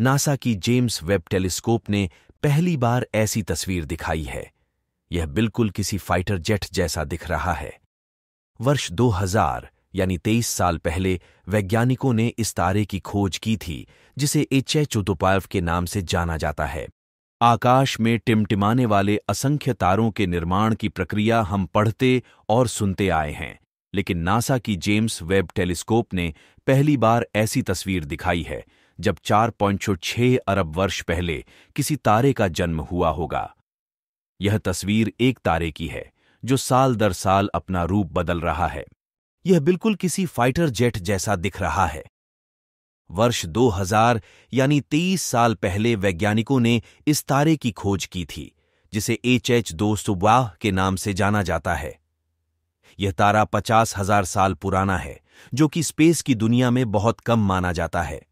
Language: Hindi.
नासा की जेम्स वेब टेलीस्कोप ने पहली बार ऐसी तस्वीर दिखाई है यह बिल्कुल किसी फाइटर जेट जैसा दिख रहा है वर्ष 2000 यानी 23 साल पहले वैज्ञानिकों ने इस तारे की खोज की थी जिसे एच एच के नाम से जाना जाता है आकाश में टिमटिमाने वाले असंख्य तारों के निर्माण की प्रक्रिया हम पढ़ते और सुनते आए हैं लेकिन नासा की जेम्स वेब टेलीस्कोप ने पहली बार ऐसी तस्वीर दिखाई है जब 4.6 अरब वर्ष पहले किसी तारे का जन्म हुआ होगा यह तस्वीर एक तारे की है जो साल दर साल अपना रूप बदल रहा है यह बिल्कुल किसी फाइटर जेट जैसा दिख रहा है वर्ष 2000 यानी 23 साल पहले वैज्ञानिकों ने इस तारे की खोज की थी जिसे एच एच दोस्त वाह के नाम से जाना जाता है यह तारा पचास हजार साल पुराना है जो कि स्पेस की दुनिया में बहुत कम माना जाता है